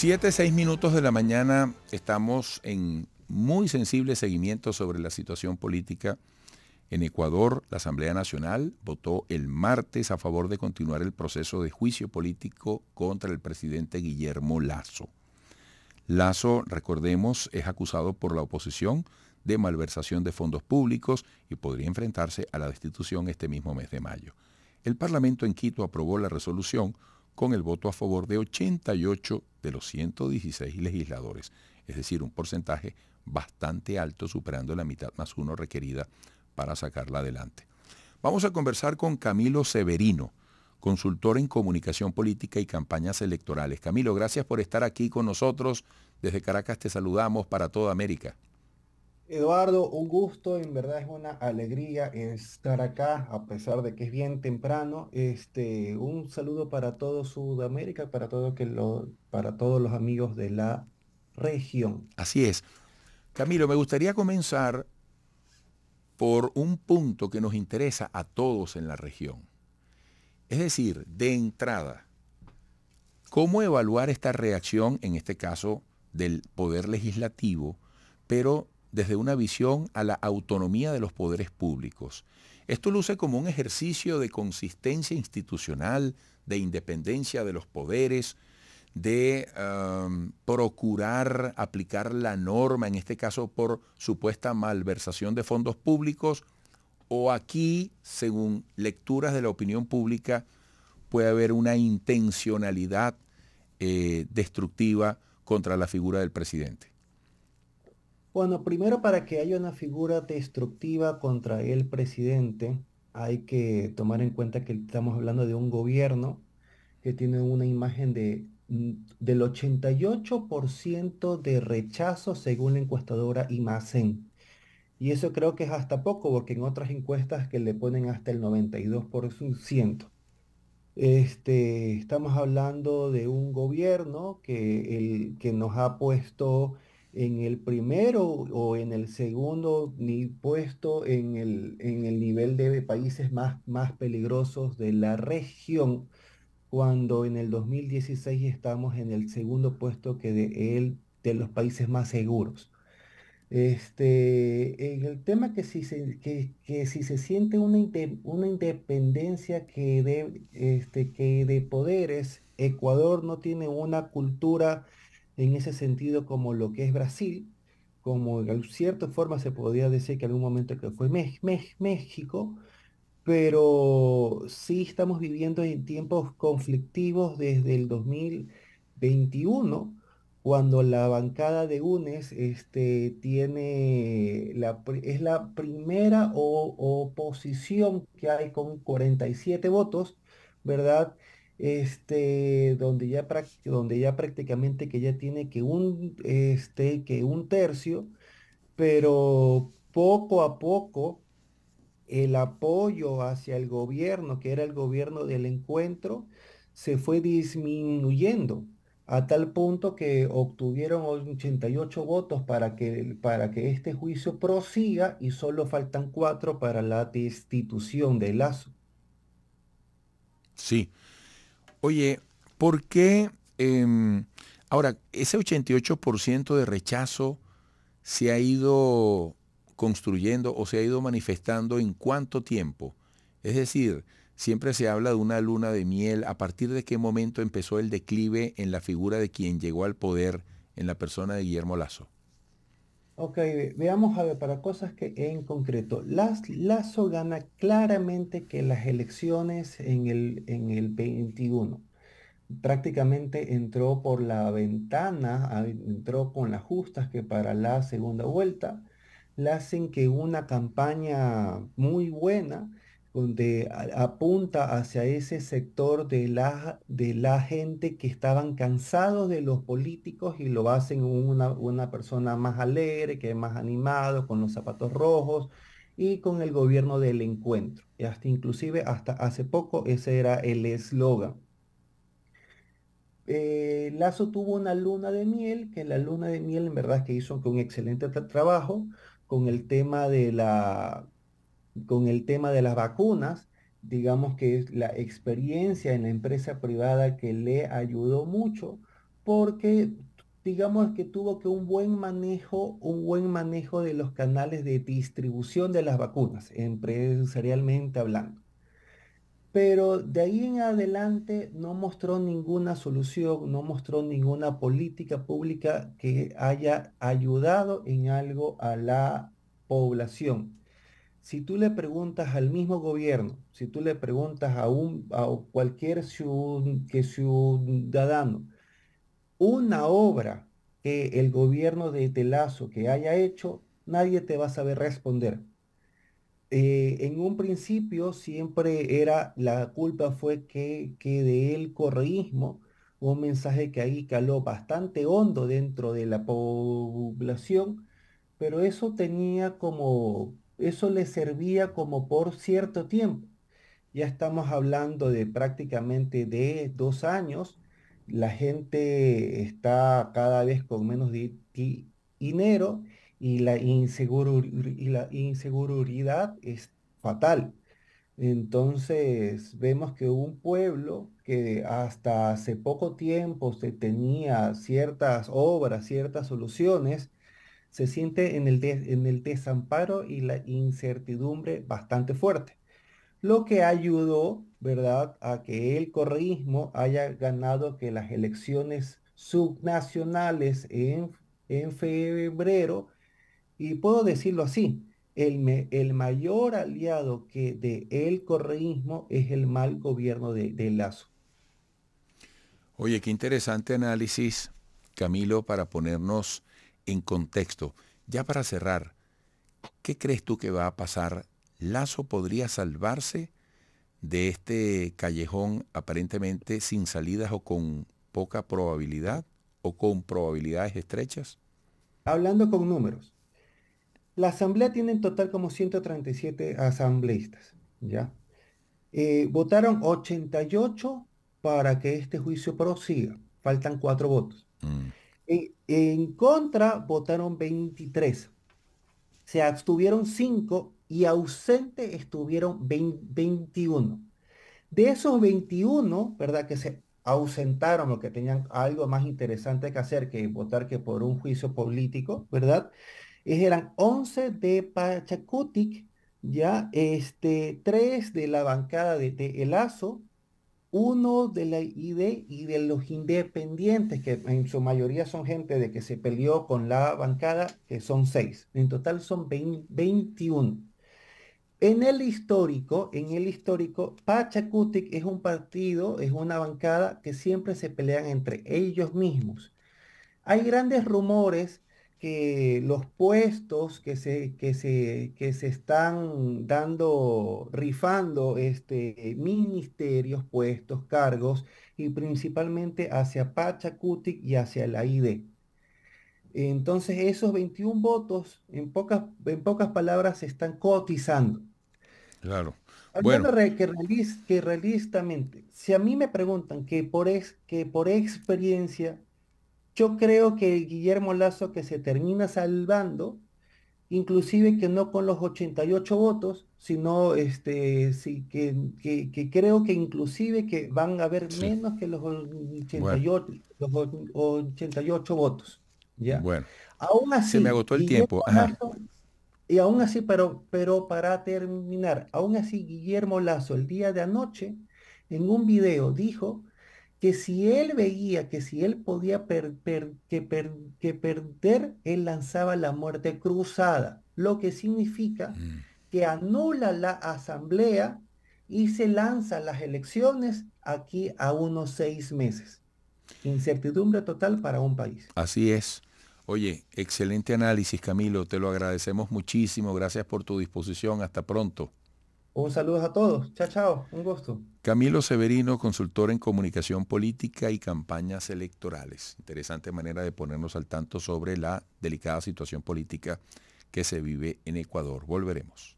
Siete, seis minutos de la mañana estamos en muy sensible seguimiento sobre la situación política en Ecuador. La Asamblea Nacional votó el martes a favor de continuar el proceso de juicio político contra el presidente Guillermo Lazo. Lazo, recordemos, es acusado por la oposición de malversación de fondos públicos y podría enfrentarse a la destitución este mismo mes de mayo. El Parlamento en Quito aprobó la resolución con el voto a favor de 88 de los 116 legisladores, es decir, un porcentaje bastante alto, superando la mitad más uno requerida para sacarla adelante. Vamos a conversar con Camilo Severino, consultor en comunicación política y campañas electorales. Camilo, gracias por estar aquí con nosotros. Desde Caracas te saludamos para toda América. Eduardo, un gusto, en verdad es una alegría estar acá, a pesar de que es bien temprano. Este, un saludo para todo Sudamérica, para, para todos los amigos de la región. Así es. Camilo, me gustaría comenzar por un punto que nos interesa a todos en la región. Es decir, de entrada, ¿cómo evaluar esta reacción, en este caso, del Poder Legislativo, pero desde una visión a la autonomía de los poderes públicos. Esto luce como un ejercicio de consistencia institucional, de independencia de los poderes, de um, procurar aplicar la norma, en este caso por supuesta malversación de fondos públicos, o aquí, según lecturas de la opinión pública, puede haber una intencionalidad eh, destructiva contra la figura del presidente. Bueno, primero para que haya una figura destructiva contra el presidente, hay que tomar en cuenta que estamos hablando de un gobierno que tiene una imagen de, mm, del 88% de rechazo según la encuestadora IMACEN. Y eso creo que es hasta poco, porque en otras encuestas que le ponen hasta el 92%. Este, estamos hablando de un gobierno que, el, que nos ha puesto en el primero o en el segundo puesto en el, en el nivel de países más, más peligrosos de la región, cuando en el 2016 estamos en el segundo puesto que de, de los países más seguros. Este, en el tema que si se, que, si se siente una, una independencia que de, este, que de poderes, Ecuador no tiene una cultura en ese sentido como lo que es Brasil, como en cierta forma se podría decir que en algún momento que fue México, pero sí estamos viviendo en tiempos conflictivos desde el 2021 cuando la bancada de UNES este, tiene la, es la primera oposición que hay con 47 votos, ¿verdad? este, donde ya, donde ya prácticamente que ya tiene que un, este, que un tercio, pero poco a poco el apoyo hacia el gobierno, que era el gobierno del encuentro, se fue disminuyendo a tal punto que obtuvieron 88 votos para que, para que este juicio prosiga y solo faltan cuatro para la destitución de Lazo. Sí, Oye, ¿por qué? Em, ahora, ese 88% de rechazo se ha ido construyendo o se ha ido manifestando en cuánto tiempo. Es decir, siempre se habla de una luna de miel. ¿A partir de qué momento empezó el declive en la figura de quien llegó al poder en la persona de Guillermo Lazo? Ok, veamos a ver para cosas que en concreto. Las, Lazo gana claramente que las elecciones en el, en el 21. Prácticamente entró por la ventana, ah, entró con las justas que para la segunda vuelta le hacen que una campaña muy buena donde apunta hacia ese sector de la, de la gente que estaban cansados de los políticos y lo hacen una, una persona más alegre, que es más animado, con los zapatos rojos y con el gobierno del encuentro. hasta inclusive hasta hace poco ese era el eslogan. Eh, Lazo tuvo una luna de miel, que la luna de miel en verdad que hizo un, excelente trabajo con el tema de la con el tema de las vacunas, digamos que es la experiencia en la empresa privada que le ayudó mucho porque digamos que tuvo que un buen manejo, un buen manejo de los canales de distribución de las vacunas, empresarialmente hablando. Pero de ahí en adelante no mostró ninguna solución, no mostró ninguna política pública que haya ayudado en algo a la población si tú le preguntas al mismo gobierno, si tú le preguntas a, un, cualquier ciudadano, una obra que el gobierno de Telazo que haya hecho, nadie te va a saber responder. Eh, en un principio siempre era, la culpa fue que, que de el correísmo, un mensaje que ahí caló bastante hondo dentro de la población, pero eso tenía como, eso le servía como por cierto tiempo. Ya estamos hablando de prácticamente de dos años. La gente está cada vez con menos dinero y la, y la inseguridad es fatal. Entonces vemos que un pueblo que hasta hace poco tiempo se tenía ciertas obras, ciertas soluciones, se siente en el, en el desamparo y la incertidumbre bastante fuerte, lo que ayudó, ¿verdad?, a que el correísmo haya ganado que las elecciones subnacionales en, febrero, y puedo decirlo así, el, el, mayor aliado que de el correísmo es el mal gobierno de, de, Lazo. Oye, qué interesante análisis, Camilo, para ponernos en contexto. Ya para cerrar, ¿qué crees tú que va a pasar? ¿Lazo podría salvarse de este callejón aparentemente sin salidas o con poca probabilidad o con probabilidades estrechas? Hablando con números, la asamblea tiene en total como 137 asambleístas, ¿ya? Eh, votaron 88 para que este juicio prosiga, faltan cuatro votos. Mm. En, contra votaron 23. Se abstuvieron 5 y ausente estuvieron 21. De esos 21, ¿verdad? Que se ausentaron o que tenían algo más interesante que hacer que votar que por un juicio político, ¿verdad? eran 11 de Pachacutic, ya este, 3 de la bancada de, de Elazo, uno de la ID y de los independientes, que en su mayoría son gente de que se peleó con la bancada, que son seis. En total son 21. En el histórico, en el histórico, Pachacutic es un partido, es una bancada que siempre se pelean entre ellos mismos. Hay grandes rumores que los puestos que se, que se, que se están dando, rifando este, ministerios, puestos, cargos, y principalmente hacia Pachacutic y hacia la ID. Entonces esos 21 votos, en pocas, en pocas palabras, se están cotizando. Claro. Bueno. Que, que realistamente, si a mí me preguntan que por, es que por experiencia yo creo que Guillermo Lazo que se termina salvando, inclusive que no con los 88 votos, sino este, sí, que, creo que inclusive que van a haber menos que los 88, los votos. Bueno, aún así, se me agotó el tiempo. y aún así, pero, pero para terminar, aún así Guillermo Lazo el día de anoche en un video dijo que si él veía que si él podía que, perder, él lanzaba la muerte cruzada, lo que significa mm. que anula la asamblea y se lanzan las elecciones aquí a unos seis meses. Incertidumbre total para un país. Así es. Oye, excelente análisis Camilo, te lo agradecemos muchísimo, gracias por tu disposición, hasta pronto. Un saludo a todos. Chao, chao. Un gusto. Camilo Severino, consultor en comunicación política y campañas electorales. Interesante manera de ponernos al tanto sobre la delicada situación política que se vive en Ecuador. Volveremos.